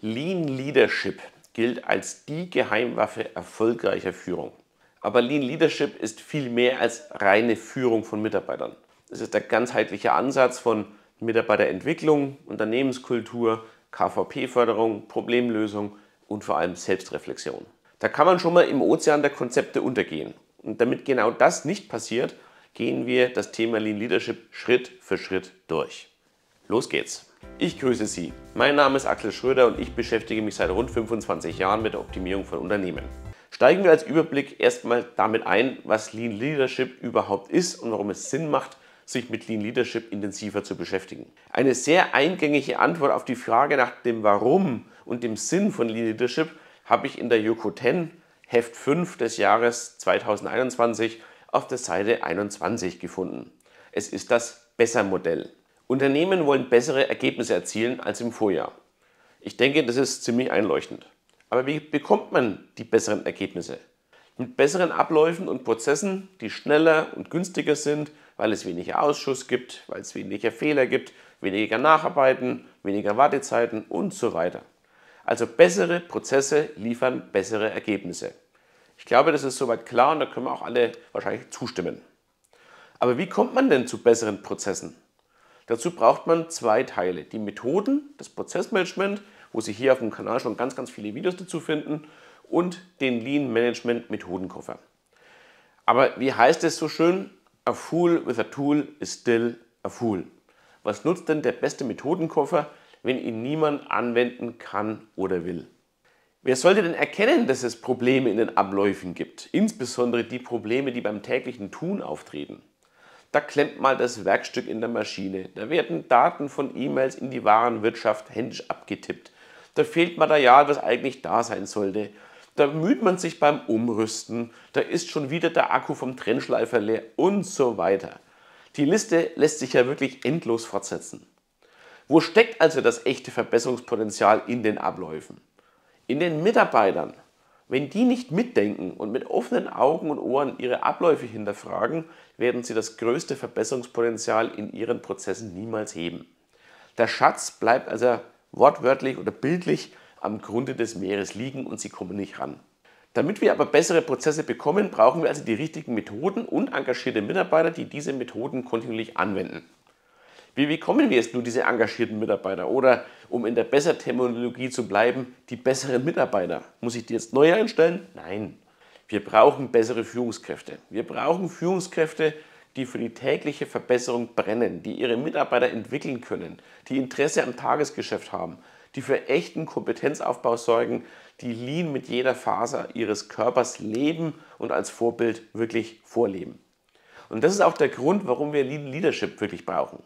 Lean Leadership gilt als die Geheimwaffe erfolgreicher Führung. Aber Lean Leadership ist viel mehr als reine Führung von Mitarbeitern. Es ist der ganzheitliche Ansatz von Mitarbeiterentwicklung, Unternehmenskultur, KVP-Förderung, Problemlösung und vor allem Selbstreflexion. Da kann man schon mal im Ozean der Konzepte untergehen. Und damit genau das nicht passiert, gehen wir das Thema Lean Leadership Schritt für Schritt durch. Los geht's! Ich grüße Sie. Mein Name ist Axel Schröder und ich beschäftige mich seit rund 25 Jahren mit der Optimierung von Unternehmen. Steigen wir als Überblick erstmal damit ein, was Lean Leadership überhaupt ist und warum es Sinn macht, sich mit Lean Leadership intensiver zu beschäftigen. Eine sehr eingängige Antwort auf die Frage nach dem Warum und dem Sinn von Lean Leadership habe ich in der Yoko 10 Heft 5 des Jahres 2021 auf der Seite 21 gefunden. Es ist das Besser-Modell. Unternehmen wollen bessere Ergebnisse erzielen als im Vorjahr. Ich denke, das ist ziemlich einleuchtend. Aber wie bekommt man die besseren Ergebnisse? Mit besseren Abläufen und Prozessen, die schneller und günstiger sind, weil es weniger Ausschuss gibt, weil es weniger Fehler gibt, weniger Nacharbeiten, weniger Wartezeiten und so weiter. Also bessere Prozesse liefern bessere Ergebnisse. Ich glaube, das ist soweit klar und da können wir auch alle wahrscheinlich zustimmen. Aber wie kommt man denn zu besseren Prozessen? Dazu braucht man zwei Teile. Die Methoden, das Prozessmanagement, wo Sie hier auf dem Kanal schon ganz, ganz viele Videos dazu finden und den Lean Management Methodenkoffer. Aber wie heißt es so schön? A fool with a tool is still a fool. Was nutzt denn der beste Methodenkoffer, wenn ihn niemand anwenden kann oder will? Wer sollte denn erkennen, dass es Probleme in den Abläufen gibt, insbesondere die Probleme, die beim täglichen Tun auftreten? Da klemmt mal das Werkstück in der Maschine. Da werden Daten von E-Mails in die Warenwirtschaft händisch abgetippt. Da fehlt Material, was eigentlich da sein sollte. Da müht man sich beim Umrüsten. Da ist schon wieder der Akku vom Trennschleifer leer und so weiter. Die Liste lässt sich ja wirklich endlos fortsetzen. Wo steckt also das echte Verbesserungspotenzial in den Abläufen? In den Mitarbeitern. Wenn die nicht mitdenken und mit offenen Augen und Ohren ihre Abläufe hinterfragen, werden sie das größte Verbesserungspotenzial in ihren Prozessen niemals heben. Der Schatz bleibt also wortwörtlich oder bildlich am Grunde des Meeres liegen und sie kommen nicht ran. Damit wir aber bessere Prozesse bekommen, brauchen wir also die richtigen Methoden und engagierte Mitarbeiter, die diese Methoden kontinuierlich anwenden. Wie bekommen wir jetzt nur diese engagierten Mitarbeiter? Oder um in der besser Terminologie zu bleiben, die besseren Mitarbeiter. Muss ich die jetzt neu einstellen? Nein. Wir brauchen bessere Führungskräfte. Wir brauchen Führungskräfte, die für die tägliche Verbesserung brennen, die ihre Mitarbeiter entwickeln können, die Interesse am Tagesgeschäft haben, die für echten Kompetenzaufbau sorgen, die Lean mit jeder Faser ihres Körpers leben und als Vorbild wirklich vorleben. Und das ist auch der Grund, warum wir Lean Leadership wirklich brauchen.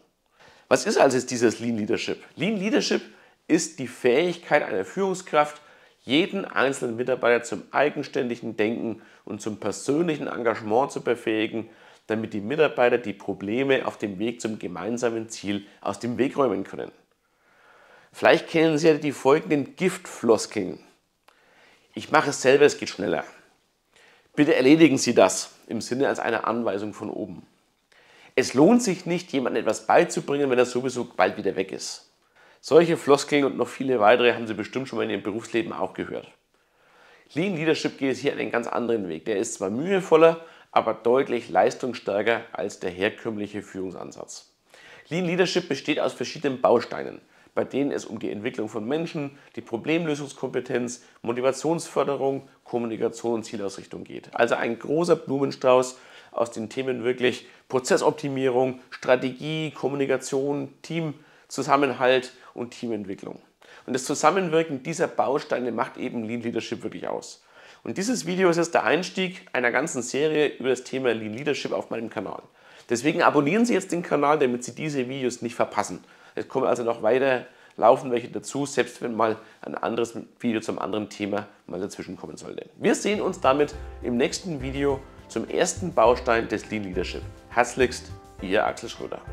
Was ist also dieses Lean Leadership? Lean Leadership ist die Fähigkeit einer Führungskraft, jeden einzelnen Mitarbeiter zum eigenständigen Denken und zum persönlichen Engagement zu befähigen, damit die Mitarbeiter die Probleme auf dem Weg zum gemeinsamen Ziel aus dem Weg räumen können. Vielleicht kennen Sie ja die folgenden Giftfloskeln. Ich mache es selber, es geht schneller. Bitte erledigen Sie das im Sinne als einer Anweisung von oben. Es lohnt sich nicht, jemandem etwas beizubringen, wenn er sowieso bald wieder weg ist. Solche Floskeln und noch viele weitere haben Sie bestimmt schon mal in Ihrem Berufsleben auch gehört. Lean Leadership geht es hier einen ganz anderen Weg. Der ist zwar mühevoller, aber deutlich leistungsstärker als der herkömmliche Führungsansatz. Lean Leadership besteht aus verschiedenen Bausteinen, bei denen es um die Entwicklung von Menschen, die Problemlösungskompetenz, Motivationsförderung, Kommunikation und Zielausrichtung geht. Also ein großer Blumenstrauß aus den Themen wirklich Prozessoptimierung, Strategie, Kommunikation, Teamzusammenhalt und Teamentwicklung. Und das Zusammenwirken dieser Bausteine macht eben Lean Leadership wirklich aus. Und dieses Video ist jetzt der Einstieg einer ganzen Serie über das Thema Lean Leadership auf meinem Kanal. Deswegen abonnieren Sie jetzt den Kanal, damit Sie diese Videos nicht verpassen. Es kommen also noch weiter laufen welche dazu, selbst wenn mal ein anderes Video zum anderen Thema mal dazwischen kommen sollte. Wir sehen uns damit im nächsten Video zum ersten Baustein des Lean Leadership. Herzlichst, Ihr Axel Schröder.